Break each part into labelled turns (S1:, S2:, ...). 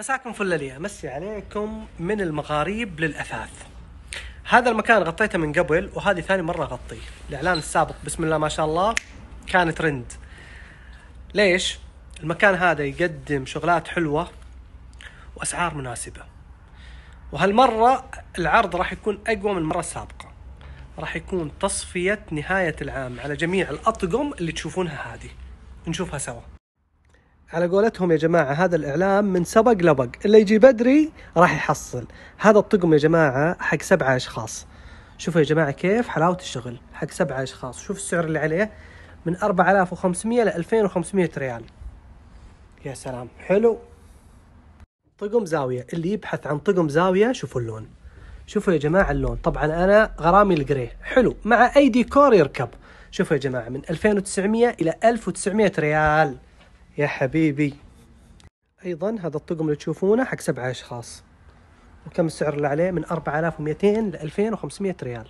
S1: مساكم فلالية مسي عليكم من المغاريب للأثاث هذا المكان غطيته من قبل وهذه ثاني مرة أغطيه الإعلان السابق بسم الله ما شاء الله كان ترند ليش؟ المكان هذا يقدم شغلات حلوة وأسعار مناسبة وهالمرة العرض راح يكون أقوى من المرة السابقة راح يكون تصفية نهاية العام على جميع الأطقم اللي تشوفونها هذه نشوفها سوا على قولتهم يا جماعة هذا الإعلام من سبق لبق اللي يجي بدري راح يحصل هذا الطقم يا جماعة حق سبعة أشخاص شوفوا يا جماعة كيف حلاوة الشغل حق سبعة أشخاص شوف السعر اللي عليه من 4500 ل 2500 ريال يا سلام حلو طقم زاوية اللي يبحث عن طقم زاوية شوفوا اللون شوفوا يا جماعة اللون طبعا أنا غرامي الجري حلو مع أي ديكور يركب شوفوا يا جماعة من 2900 إلى 1900 ريال يا حبيبي ايضا هذا الطقم اللي تشوفونه حق سبعة اشخاص وكم السعر اللي عليه من 4200 ل 2500 ريال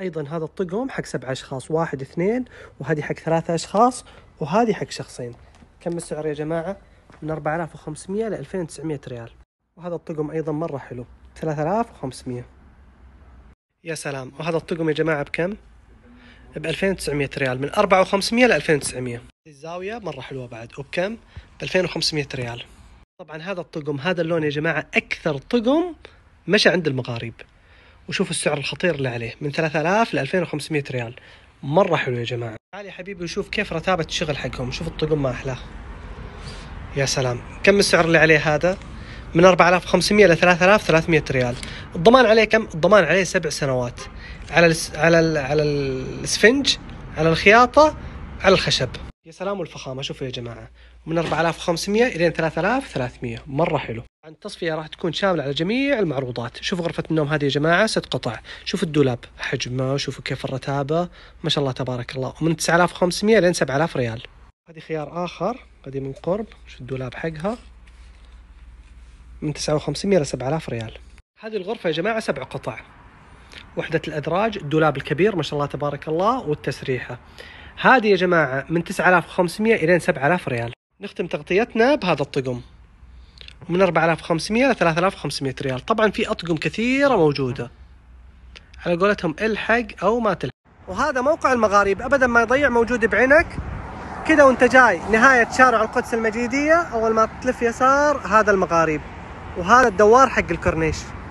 S1: ايضا هذا الطقم حق سبعة اشخاص واحد اثنين وهذه حق ثلاثة اشخاص وهذه حق شخصين كم السعر يا جماعة من 4500 ل 2900 ريال وهذا الطقم ايضا مرة حلو 3500 يا سلام وهذا الطقم يا جماعة بكم ب 2900 ريال من 4500 ل 2900 الزاويه مره حلوه بعد وبكم؟ ب 2500 ريال طبعا هذا الطقم هذا اللون يا جماعه اكثر طقم مشى عند المغاريب وشوفوا السعر الخطير اللي عليه من 3000 ل 2500 ريال مره حلو يا جماعه تعال يا حبيبي وشوف كيف رتابه الشغل حقهم شوف الطقم ما احلاه يا سلام كم السعر اللي عليه هذا من 4500 ل 3300 ريال الضمان عليه كم الضمان عليه سبع سنوات على الس... على ال على الاسفنج على الخياطه على الخشب يا سلام والفخامه شوفوا يا جماعه من 4500 الى 3300 مره حلو عن التصفيه راح تكون شامله على جميع المعروضات شوفوا غرفه النوم هذه يا جماعه ست قطع شوفوا الدولاب حجمه شوفوا كيف الرتابه ما شاء الله تبارك الله ومن 9500 الى 7000 ريال هذه خيار اخر هذه من قرب شوف الدولاب حقها من 9500 الى 7000 ريال هذه الغرفه يا جماعه سبع قطع وحده الادراج الدولاب الكبير ما شاء الله تبارك الله والتسريحه هذه يا جماعة من 9500 إلى 7000 ريال نختم تغطيتنا بهذا الطقم من 4500 إلى 3500 ريال طبعا في أطقم كثيرة موجودة على قولتهم الحق أو ما تلحق وهذا موقع المغاريب أبدا ما يضيع موجود بعينك كذا وانت جاي نهاية شارع القدس المجيدية أول ما تلف يسار هذا المغاريب وهذا الدوار حق الكورنيش